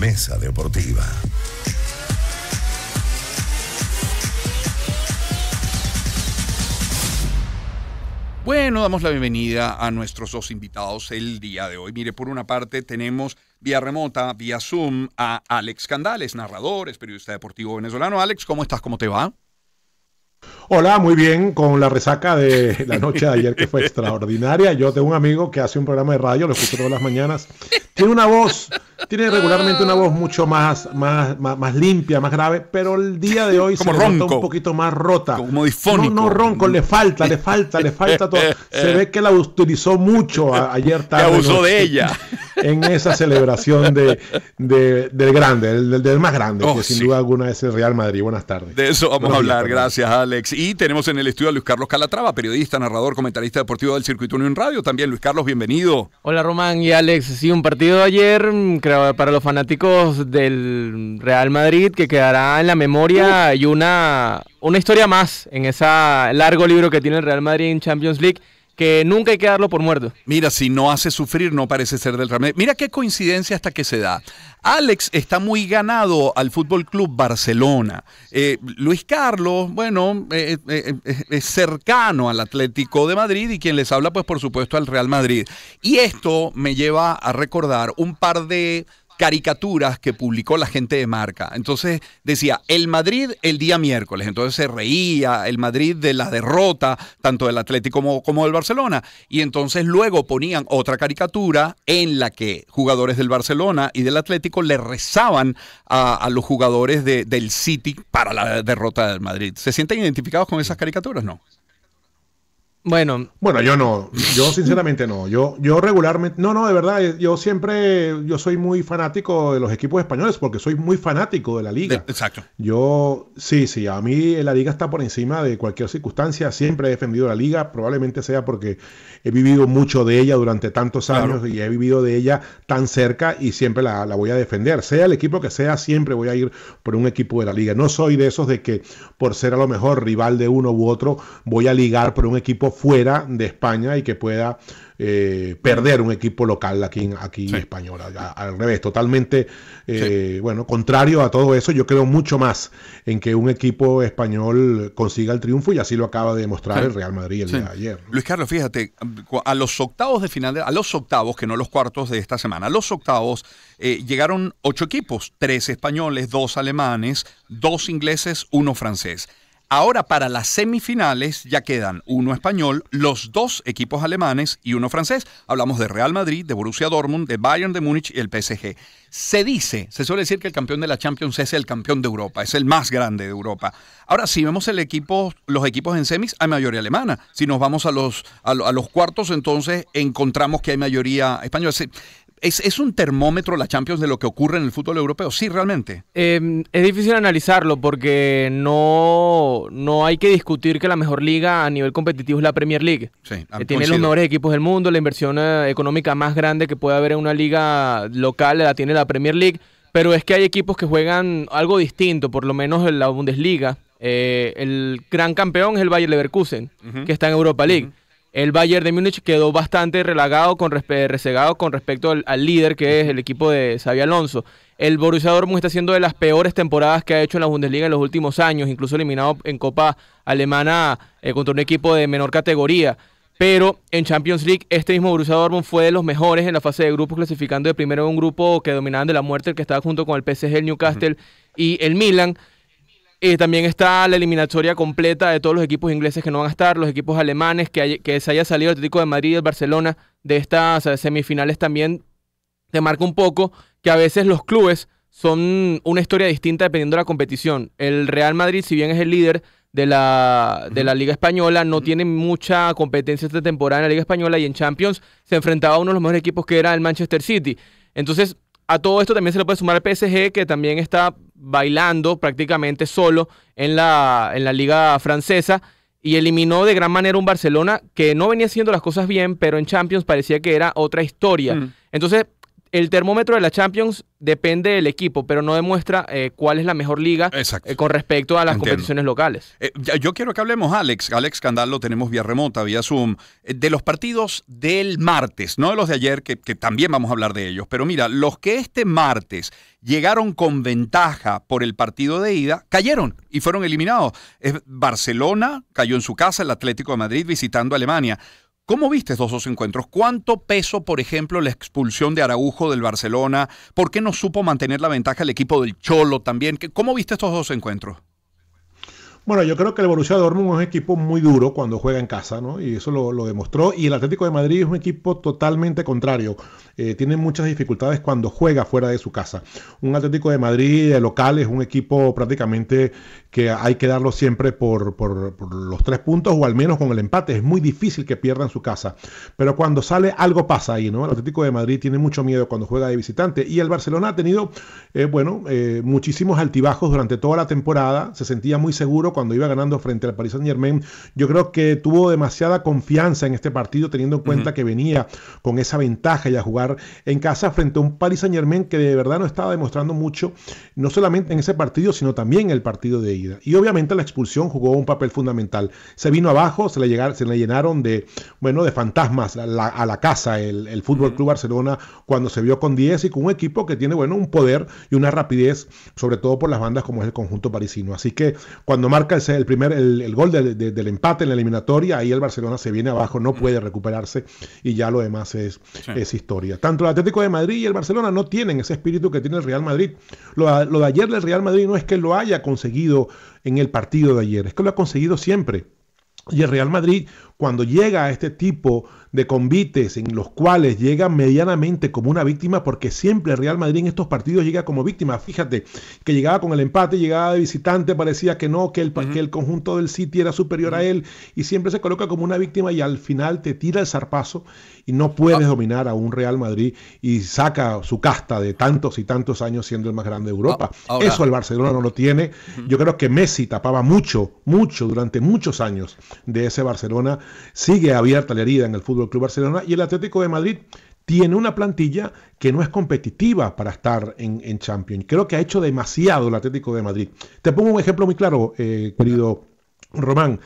Mesa Deportiva. Bueno, damos la bienvenida a nuestros dos invitados el día de hoy. Mire, por una parte tenemos vía remota, vía Zoom, a Alex Candales, narrador, periodista deportivo venezolano. Alex, ¿cómo estás? ¿Cómo te va? Hola, muy bien, con la resaca de la noche de ayer que fue extraordinaria. Yo tengo un amigo que hace un programa de radio, lo escucho todas las mañanas. Tiene una voz, tiene regularmente una voz mucho más, más, más, limpia, más grave, pero el día de hoy se ronco. un poquito más rota. Como No, no ronco, le falta, le falta, le falta todo. Se ve que la utilizó mucho ayer tarde. abusó de ella. en esa celebración del grande, del, más grande, oh, que sin duda alguna es el Real Madrid. Buenas tardes. De eso vamos a hablar, gracias Alex. Y tenemos en el estudio a Luis Carlos Calatrava, periodista, narrador, comentarista deportivo del Circuito Unión Radio. También Luis Carlos, bienvenido. Hola Román y Alex, sí, un partido de ayer mm, para los fanáticos del Real Madrid que quedará en la memoria y una, una historia más en ese largo libro que tiene el Real Madrid en Champions League que nunca hay que darlo por muerto. Mira, si no hace sufrir, no parece ser del remedio. Mira qué coincidencia hasta que se da. Alex está muy ganado al Fútbol Club Barcelona. Eh, Luis Carlos, bueno, eh, eh, es cercano al Atlético de Madrid y quien les habla, pues por supuesto, al Real Madrid. Y esto me lleva a recordar un par de caricaturas que publicó la gente de marca. Entonces decía, el Madrid el día miércoles. Entonces se reía el Madrid de la derrota, tanto del Atlético como, del Barcelona. Y entonces luego ponían otra caricatura en la que jugadores del Barcelona y del Atlético le rezaban a, los jugadores del City para la derrota del Madrid. ¿Se sienten identificados con esas caricaturas? No. Bueno. Bueno, yo no. Yo sinceramente no. Yo, yo regularmente. No, no, de verdad. Eh, yo siempre. Yo soy muy fanático de los equipos españoles porque soy muy fanático de la liga. exacto. Yo. Sí, sí. A mí la liga está por encima de cualquier circunstancia. Siempre he defendido la liga. Probablemente sea porque he vivido mucho de ella durante tantos años y he vivido de ella tan cerca y siempre la, la, voy a defender. Sea el equipo que sea, siempre voy a ir por un equipo de la liga. No soy de esos de que por ser a lo mejor rival de uno u otro, voy a ligar por un equipo fuera de España y que pueda eh, perder un equipo local aquí, aquí España español. al revés, totalmente, eh, bueno, contrario a todo eso, yo creo mucho más en que un equipo español consiga el triunfo y así lo acaba de demostrar el Real Madrid el día de ayer. Luis Carlos, fíjate, a los octavos de final, a los octavos, que no los cuartos de esta semana, a los octavos eh, llegaron ocho equipos, tres españoles, dos alemanes, dos ingleses, uno francés. Ahora para las semifinales ya quedan uno español, los dos equipos alemanes y uno francés. Hablamos de Real Madrid, de Borussia Dortmund, de Bayern de Múnich y el PSG. Se dice, se suele decir que el campeón de la Champions es el campeón de Europa, es el más grande de Europa. Ahora si vemos el equipo, los equipos en semis hay mayoría alemana. Si nos vamos a los a, los cuartos entonces encontramos que hay mayoría española. ¿Es, un termómetro la Champions de lo que ocurre en el fútbol europeo? Sí, realmente. Em, es difícil analizarlo porque no, hay que discutir que la mejor liga a nivel competitivo es la Premier League. Sí, que tiene los mejores equipos del mundo, la inversión eh, económica más grande que puede haber en una liga local la tiene la Premier League. Pero es que hay equipos que juegan algo distinto, por lo menos en la Bundesliga. Eh, el gran campeón es el Bayer Leverkusen, que está en Europa League. El Bayern de Múnich quedó bastante relagado, con resegado eh, con respecto al, líder que es el equipo de Xavi Alonso. El Borussia Dortmund está haciendo de las peores temporadas que ha hecho en la Bundesliga en los últimos años, incluso eliminado en Copa Alemana eh, contra un equipo de menor categoría. Pero en Champions League este mismo Borussia Dortmund fue de los mejores en la fase de grupos, clasificando de primero en un grupo que dominaban de la muerte, el que estaba junto con el PSG, el Newcastle y el Milan. Y eh, también está la eliminatoria completa de todos los equipos ingleses que no van a estar, los equipos alemanes que, se haya salido el Atlético de Madrid y Barcelona de estas semifinales también te marca un poco que a veces los clubes son una historia distinta dependiendo de la competición. El Real Madrid, si bien es el líder de la, de la Liga Española, no tiene mucha competencia esta temporada en la Liga Española y en Champions se enfrentaba a uno de los mejores equipos que era el Manchester City. Entonces, a todo esto también se le puede sumar el PSG, que también está bailando prácticamente solo en la, en la liga francesa y eliminó de gran manera un Barcelona que no venía haciendo las cosas bien, pero en Champions parecía que era otra historia. Mm. Entonces, el termómetro de la Champions depende del equipo, pero no demuestra eh, cuál es la mejor liga eh, con respecto a las competiciones locales. Eh, yo quiero que hablemos, Alex. Alex Candal lo tenemos vía remota, vía Zoom, de los partidos del martes, no de los de ayer, que, también vamos a hablar de ellos. Pero mira, los que este martes llegaron con ventaja por el partido de ida, cayeron y fueron eliminados. Barcelona cayó en su casa, el Atlético de Madrid visitando Alemania. ¿Cómo viste estos dos encuentros? ¿Cuánto peso, por ejemplo, la expulsión de Araujo del Barcelona? ¿Por qué no supo mantener la ventaja el equipo del Cholo también? ¿Cómo viste estos dos encuentros? Bueno, yo creo que el Borussia Dortmund es un equipo muy duro cuando juega en casa, ¿no? Y eso lo, demostró. Y el Atlético de Madrid es un equipo totalmente contrario. Eh, tiene muchas dificultades cuando juega fuera de su casa. Un Atlético de Madrid de local es un equipo prácticamente que hay que darlo siempre por, los tres puntos o al menos con el empate. Es muy difícil que pierdan su casa. Pero cuando sale, algo pasa ahí, ¿no? El Atlético de Madrid tiene mucho miedo cuando juega de visitante. Y el Barcelona ha tenido, eh, bueno, eh, muchísimos altibajos durante toda la temporada. Se sentía muy seguro cuando iba ganando frente al Paris Saint Germain, yo creo que tuvo demasiada confianza en este partido, teniendo en cuenta que venía con esa ventaja y a jugar en casa frente a un Paris Saint Germain que de verdad no estaba demostrando mucho, no solamente en ese partido, sino también en el partido de ida. Y obviamente la expulsión jugó un papel fundamental. Se vino abajo, se le, llegaron, se le llenaron de, bueno, de fantasmas a la, casa el, el Fútbol Club Barcelona cuando se vio con 10 y con un equipo que tiene, bueno, un poder y una rapidez, sobre todo por las bandas como es el conjunto parisino. Así que cuando marca el primer el, gol del empate en la eliminatoria, ahí el Barcelona se viene abajo, no puede recuperarse y ya lo demás es, historia. Tanto el Atlético de Madrid y el Barcelona no tienen ese espíritu que tiene el Real Madrid. Lo, lo de ayer del Real Madrid no es que lo haya conseguido en el partido de ayer, es que lo ha conseguido siempre. Y el Real Madrid, cuando llega a este tipo de convites en los cuales llega medianamente como una víctima, porque siempre Real Madrid en estos partidos llega como víctima. Fíjate que llegaba con el empate, llegaba de visitante, parecía que no, que el, que el conjunto del City era superior a él y siempre se coloca como una víctima y al final te tira el zarpazo y no puedes ah. dominar a un Real Madrid y saca su casta de tantos y tantos años siendo el más grande de Europa. Ah, Eso el Barcelona no lo tiene. Yo creo que Messi tapaba mucho, mucho, durante muchos años de ese Barcelona Sigue abierta la herida en el Fútbol Club Barcelona y el Atlético de Madrid tiene una plantilla que no es competitiva para estar en, en Champions. Creo que ha hecho demasiado el Atlético de Madrid. Te pongo un ejemplo muy claro, eh, querido Román.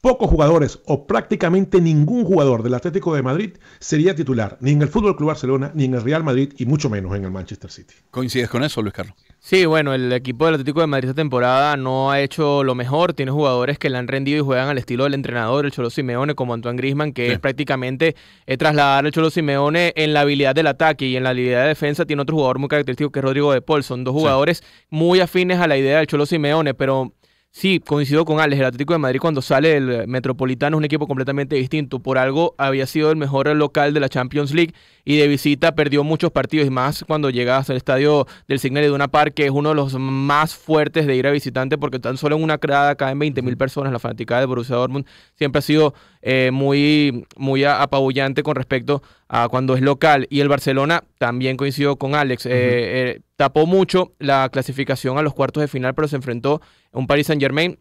Pocos jugadores o prácticamente ningún jugador del Atlético de Madrid sería titular, ni en el Fútbol Club Barcelona, ni en el Real Madrid y mucho menos en el Manchester City. ¿Coincides con eso, Luis Carlos? Sí, bueno, el equipo del Atlético de Madrid esta temporada no ha hecho lo mejor. Tiene jugadores que le han rendido y juegan al estilo del entrenador, el Cholo Simeone, como Antoine Grisman, que es prácticamente eh, trasladar al Cholo Simeone en la habilidad del ataque y en la habilidad de defensa. Tiene otro jugador muy característico que es Rodrigo de Paul. Son dos jugadores muy afines a la idea del Cholo Simeone, pero Sí, coincido con Alex. El Atlético de Madrid cuando sale el Metropolitano es un equipo completamente distinto. Por algo había sido el mejor local de la Champions League y de visita perdió muchos partidos y más cuando llegas al estadio del Signal de una par que es uno de los más fuertes de ir a visitante porque tan solo en una creada caen 20.000 personas. La fanaticada de Borussia Dortmund siempre ha sido eh, muy, muy apabullante con respecto a cuando es local. Y el Barcelona también coincidió con Alex tapó mucho la clasificación a los cuartos de final, pero se enfrentó a un Paris Saint Germain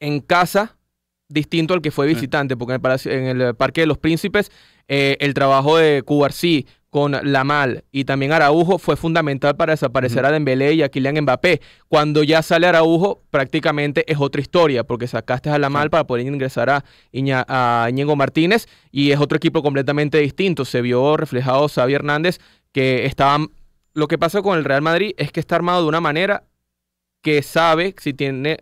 en casa distinto al que fue visitante, porque en el, Parque de los Príncipes eh, el trabajo de Cubarsí con Lamal y también Araujo fue fundamental para desaparecer a Dembélé y a Kylian Mbappé. Cuando ya sale Araujo, prácticamente es otra historia, porque sacaste a Lamal para poder ingresar a, Iñigo Martínez y es otro equipo completamente distinto. Se vio reflejado Xavi Hernández, que estaba lo que pasa con el Real Madrid es que está armado de una manera que sabe si tiene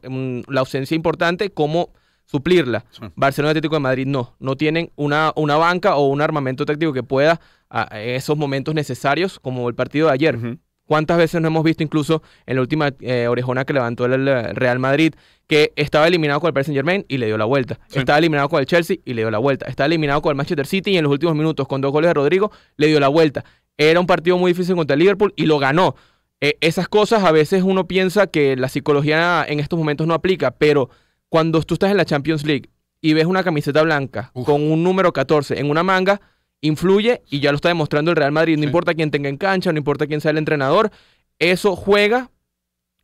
la ausencia importante, cómo suplirla. Barcelona Barcelona Atlético de Madrid no. No tienen una, una banca o un armamento táctico que pueda en esos momentos necesarios, como el partido de ayer. ¿Cuántas veces no hemos visto incluso en la última eh, orejona que levantó el, Real Madrid, que estaba eliminado con el Paris Germain y le dio la vuelta? Estaba eliminado con el Chelsea y le dio la vuelta. Estaba eliminado con el Manchester City y en los últimos minutos, con dos goles de Rodrigo, le dio la vuelta. Era un partido muy difícil contra el Liverpool y lo ganó. Eh, esas cosas a veces uno piensa que la psicología en estos momentos no aplica, pero cuando tú estás en la Champions League y ves una camiseta blanca con un número 14 en una manga, influye y ya lo está demostrando el Real Madrid. No importa quién tenga en cancha, no importa quién sea el entrenador, eso juega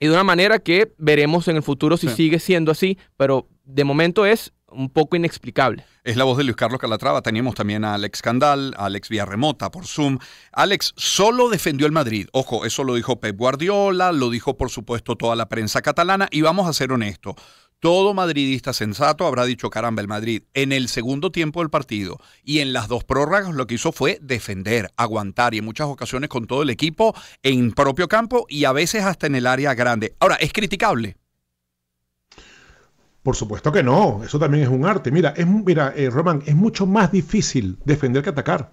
y de una manera que veremos en el futuro si sigue siendo así, pero de momento es un poco inexplicable. Es la voz de Luis Carlos Calatrava. Teníamos también a Alex Candal, a Alex Villarremota por Zoom. Alex solo defendió el Madrid. Ojo, eso lo dijo Pep Guardiola, lo dijo por supuesto toda la prensa catalana. Y vamos a ser honestos. Todo madridista sensato habrá dicho, caramba, el Madrid en el segundo tiempo del partido y en las dos prórrogas lo que hizo fue defender, aguantar y en muchas ocasiones con todo el equipo en propio campo y a veces hasta en el área grande. Ahora, es criticable, por supuesto que no, eso también es un arte. Mira, es, mira eh, Román, es mucho más difícil defender que atacar.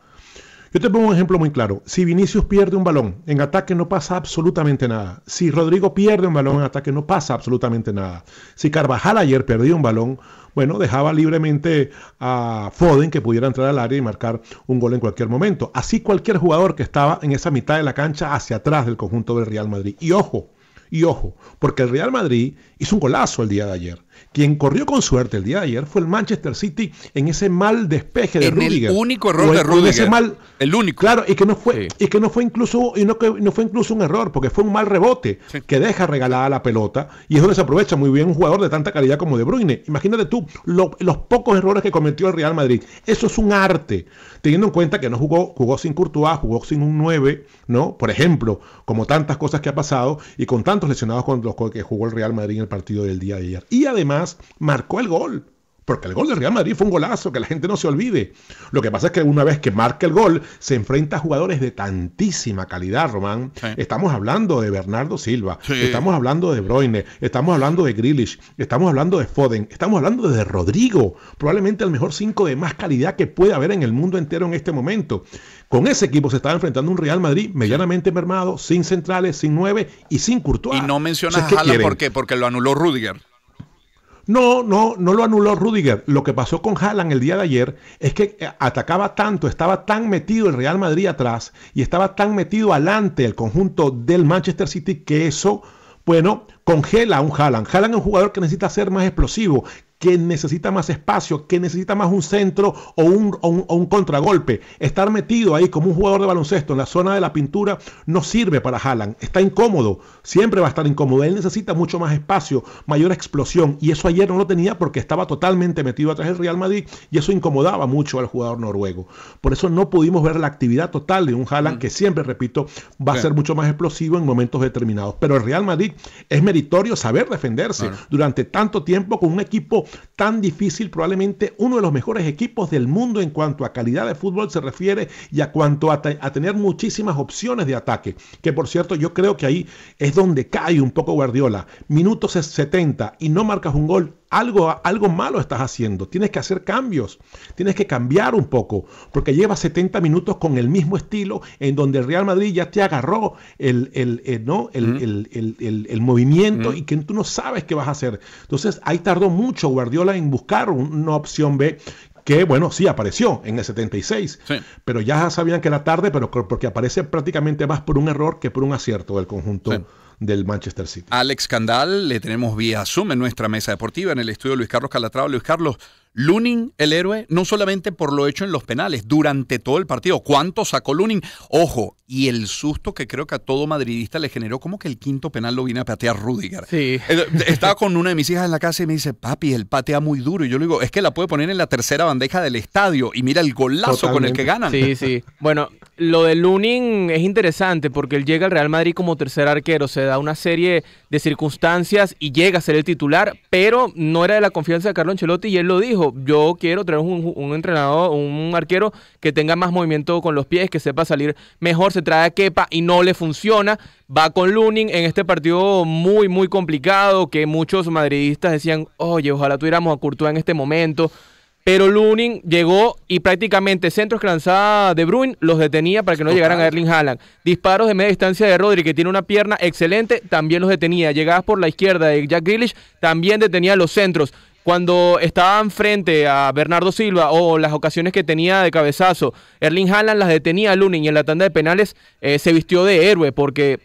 Yo te pongo un ejemplo muy claro. Si Vinicius pierde un balón, en ataque no pasa absolutamente nada. Si Rodrigo pierde un balón en ataque, no pasa absolutamente nada. Si Carvajal ayer perdió un balón, bueno, dejaba libremente a Foden que pudiera entrar al área y marcar un gol en cualquier momento. Así cualquier jugador que estaba en esa mitad de la cancha hacia atrás del conjunto del Real Madrid. Y ojo, y ojo, porque el Real Madrid hizo un golazo el día de ayer. Quien corrió con suerte el día de ayer fue el Manchester City en ese mal despeje de en El único error de Rudiger. el único. Claro, y que no fue, y que no fue incluso, y no, fue incluso un error, porque fue un mal rebote que deja regalada la pelota y es donde se aprovecha muy bien un jugador de tanta calidad como De Bruyne. Imagínate tú los pocos errores que cometió el Real Madrid. Eso es un arte, teniendo en cuenta que no jugó, jugó sin Courtois, jugó sin un 9, ¿no? Por ejemplo, como tantas cosas que ha pasado y con tantos lesionados con los que jugó el Real Madrid en el partido del día de ayer. Y además marcó el gol. Porque el gol del Real Madrid fue un golazo, que la gente no se olvide. Lo que pasa es que una vez que marca el gol, se enfrenta a jugadores de tantísima calidad, Román. Estamos hablando de Bernardo Silva, estamos hablando de Broine, estamos hablando de Grealish, estamos hablando de Foden, estamos hablando de Rodrigo, probablemente el mejor 5 de más calidad que puede haber en el mundo entero en este momento. Con ese equipo se estaba enfrentando un Real Madrid medianamente mermado, sin centrales, sin nueve y sin Courtois. Y no mencionas a porque lo anuló Rudiger. No, no, no lo anuló Rudiger. Lo que pasó con Haaland el día de ayer es que eh, atacaba tanto, estaba tan metido el Real Madrid atrás y estaba tan metido adelante el conjunto del Manchester City que eso, bueno, congela a un Haaland. Haaland es un jugador que necesita ser más explosivo, que necesita más espacio, que necesita más un centro o un, contragolpe. Estar metido ahí como un jugador de baloncesto en la zona de la pintura no sirve para Haaland. Está incómodo, siempre va a estar incómodo. Él necesita mucho más espacio, mayor explosión. Y eso ayer no lo tenía porque estaba totalmente metido atrás del Real Madrid y eso incomodaba mucho al jugador noruego. Por eso no pudimos ver la actividad total de un Haaland mm. que siempre, repito, va a ser mucho más explosivo en momentos determinados. Pero el Real Madrid es meritorio saber defenderse durante tanto tiempo con un equipo tan difícil, probablemente uno de los mejores equipos del mundo en cuanto a calidad de fútbol se refiere y a cuanto a, tener muchísimas opciones de ataque. Que por cierto, yo creo que ahí es donde cae un poco Guardiola. Minutos 70 y no marcas un gol, algo, algo malo estás haciendo. Tienes que hacer cambios. Tienes que cambiar un poco. Porque llevas 70 minutos con el mismo estilo en donde el Real Madrid ya te agarró el, el, eh, ¿no? el, movimiento y que tú no sabes qué vas a hacer. Entonces ahí tardó mucho Guardiola en buscar una opción B que bueno, sí apareció en el 76, pero ya sabían que era tarde, pero porque aparece prácticamente más por un error que por un acierto del conjunto del Manchester City. Alex Candal, le tenemos vía Zoom en nuestra mesa deportiva, en el estudio Luis Carlos Calatrava. Luis Carlos, Lunin, el héroe, no solamente por lo hecho en los penales, durante todo el partido. ¿Cuánto sacó Lunin? Ojo, y el susto que creo que a todo madridista le generó, como que el quinto penal lo viene a patear Rudiger. Sí. Eh, estaba con una de mis hijas en la casa y me dice, papi, él patea muy duro. Y yo le digo, es que la puede poner en la tercera bandeja del estadio. Y mira el golazo con el que ganan. Sí, sí. Bueno, lo de Lunin es interesante porque él llega al Real Madrid como tercer arquero, se da una serie de circunstancias y llega a ser el titular, pero no era de la confianza de Carlos Ancelotti y él lo dijo, yo quiero traer un, entrenador, un arquero que tenga más movimiento con los pies, que sepa salir mejor, se trae a quepa y no le funciona, va con Lunin en este partido muy, muy complicado que muchos madridistas decían, oye, ojalá tuviéramos a Courtois en este momento, pero Lunin llegó y prácticamente centros que lanzaba De Bruin los detenía para que no llegaran a Erling Haaland. Disparos de media distancia de Rodri, que tiene una pierna excelente, también los detenía. Llegadas por la izquierda de Jack Grealish, también detenía los centros. Cuando estaban frente a Bernardo Silva o las ocasiones que tenía de cabezazo, Erling Haaland las detenía a Lunin y en la tanda de penales eh, se vistió de héroe porque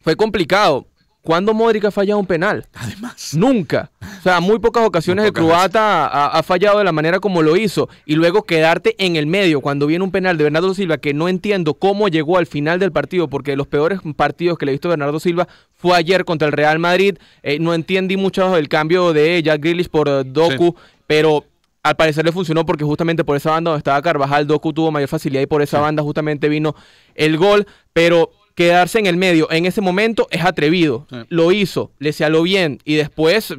fue complicado ¿Cuándo Modric ha fallado un penal? Además. Nunca. O sea, muy pocas ocasiones de croata ha, fallado de la manera como lo hizo. Y luego quedarte en el medio cuando viene un penal de Bernardo Silva que no entiendo cómo llegó al final del partido, porque de los peores partidos que le he visto Bernardo Silva fue ayer contra el Real Madrid. Eh, no entendí mucho el cambio de Jack Grealish por eh, Doku, pero al parecer le funcionó porque justamente por esa banda donde estaba Carvajal, Doku tuvo mayor facilidad y por esa banda justamente vino el gol. Pero quedarse en el medio en ese momento es atrevido. Lo hizo, le salió bien y después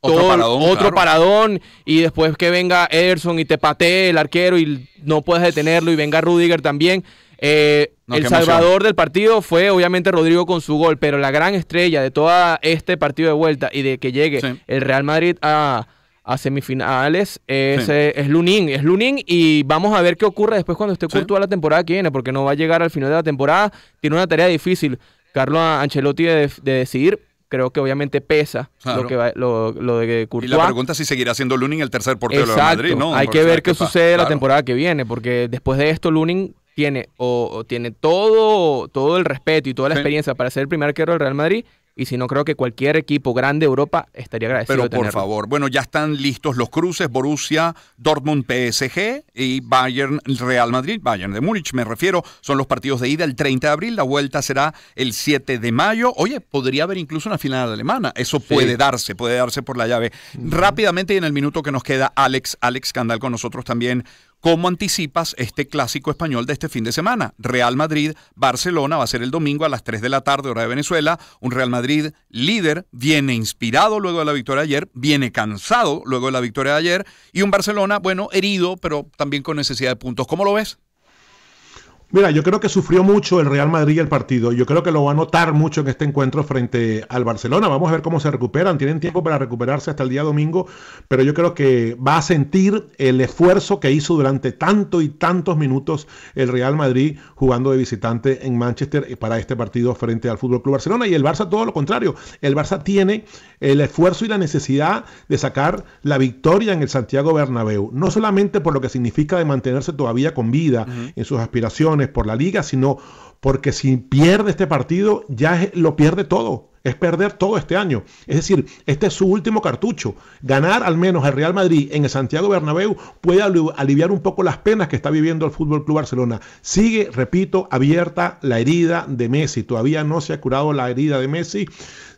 otro, paradón, otro y después que venga Ederson y te patee el arquero y no puedes detenerlo y venga Rudiger también. Eh, el salvador del partido fue obviamente Rodrigo con su gol, pero la gran estrella de todo este partido de vuelta y de que llegue el Real Madrid a a semifinales es, es, Lunin, es Lunin y vamos a ver qué ocurre después cuando esté sí. la temporada que viene, porque no va a llegar al final de la temporada, tiene una tarea difícil, Carlos Ancelotti de, de decidir, creo que obviamente pesa lo que va, lo, lo, de Y la pregunta si seguirá siendo Lunin el tercer portero del Real Madrid, ¿no? Hay que ver qué, sucede la temporada que viene, porque después de esto Lunin tiene o, tiene todo todo el respeto y toda la experiencia para ser el primer arquero del Real Madrid y si no, creo que cualquier equipo grande de Europa estaría agradecido. Pero por favor, bueno, ya están listos los cruces, Borussia, Dortmund, PSG y Bayern, Real Madrid, Bayern de Múnich, me refiero, son los partidos de ida el 30 de abril, la vuelta será el 7 de mayo. Oye, podría haber incluso una final alemana, eso puede darse, puede darse por la llave. Rápidamente y en el minuto que nos queda, Alex, Alex Candal con nosotros también ¿Cómo anticipas este clásico español de este fin de semana? Real Madrid, Barcelona va a ser el domingo a las 3 de la tarde, hora de Venezuela. Un Real Madrid líder, viene inspirado luego de la victoria de ayer, viene cansado luego de la victoria de ayer. Y un Barcelona, bueno, herido, pero también con necesidad de puntos. ¿Cómo lo ves? Mira, yo creo que sufrió mucho el Real Madrid el partido. Yo creo que lo va a notar mucho en este encuentro frente al Barcelona. Vamos a ver cómo se recuperan. Tienen tiempo para recuperarse hasta el día domingo, pero yo creo que va a sentir el esfuerzo que hizo durante tanto y tantos minutos el Real Madrid jugando de visitante en Manchester para este partido frente al Fútbol Club Barcelona. Y el Barça, todo lo contrario. El Barça tiene el esfuerzo y la necesidad de sacar la victoria en el Santiago Bernabéu. No solamente por lo que significa de mantenerse todavía con vida en sus aspiraciones por la liga, sino porque si pierde este partido, ya lo pierde todo. Es perder todo este año. Es decir, este es su último cartucho. Ganar al menos el Real Madrid en el Santiago Bernabéu puede aliviar un poco las penas que está viviendo el Fútbol Club Barcelona. Sigue, repito, abierta la herida de Messi. Todavía no se ha curado la herida de Messi.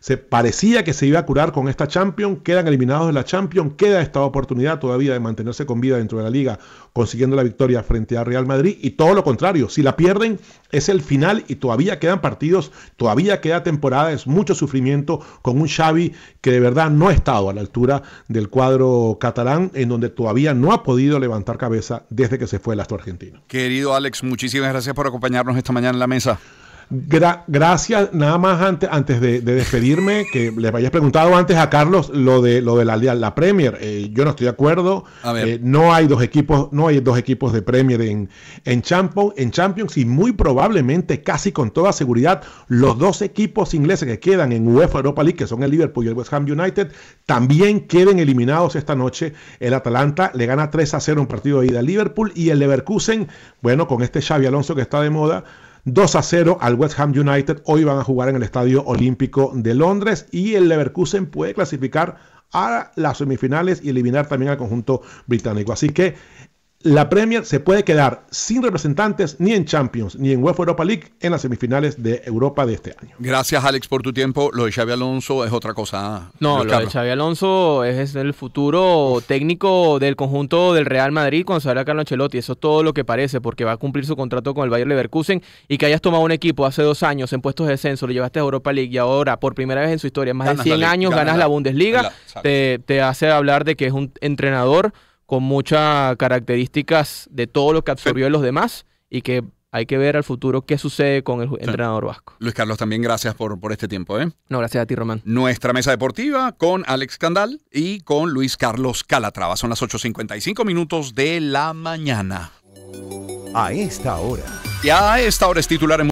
Se parecía que se iba a curar con esta Champions, quedan eliminados de la Champions, queda esta oportunidad todavía de mantenerse con vida dentro de la liga, consiguiendo la victoria frente a Real Madrid y todo lo contrario, si la pierden es el final y todavía quedan partidos, todavía queda temporada, es mucho sufrimiento con un Xavi que de verdad no ha estado a la altura del cuadro catalán en donde todavía no ha podido levantar cabeza desde que se fue el astro argentino. Querido Alex, muchísimas gracias por acompañarnos esta mañana en la mesa gracias, nada más antes, antes de, despedirme, que les hayas preguntado antes a Carlos lo de lo de la, la Premier. Eh, yo no estoy de acuerdo. Eh, no hay dos equipos, no hay dos equipos de Premier en, en, Champions, en Champions, y muy probablemente, casi con toda seguridad, los dos equipos ingleses que quedan en UEFA Europa League, que son el Liverpool y el West Ham United, también queden eliminados esta noche. El Atalanta le gana 3 a 0 un partido de ida al Liverpool y el Leverkusen, bueno, con este Xavi Alonso que está de moda 2 a 0 al West Ham United. Hoy van a jugar en el Estadio Olímpico de Londres y el Leverkusen puede clasificar a las semifinales y eliminar también al conjunto británico. Así que la Premier se puede quedar sin representantes ni en Champions ni en UEFA Europa League en las semifinales de Europa de este año. Gracias, Alex, por tu tiempo. Lo de Xavi Alonso es otra cosa. No, lo de Xavi Alonso es el futuro técnico del conjunto del Real Madrid con se Carlo Ancelotti. Eso es todo lo que parece, porque va a cumplir su contrato con el Bayern Leverkusen y que hayas tomado un equipo hace dos años en puestos de descenso, lo llevaste a Europa League y ahora, por primera vez en su historia, más de 100 años, ganas, la, Bundesliga, te, te hace hablar de que es un entrenador con muchas características de todo lo que absorbió de los demás y que hay que ver al futuro qué sucede con el entrenador vasco. Luis Carlos, también gracias por, por este tiempo. ¿eh? No, gracias a ti, Román. Nuestra mesa deportiva con Alex Candal y con Luis Carlos Calatrava. Son las 8.55 minutos de la mañana. A esta hora. Ya a esta hora es titular en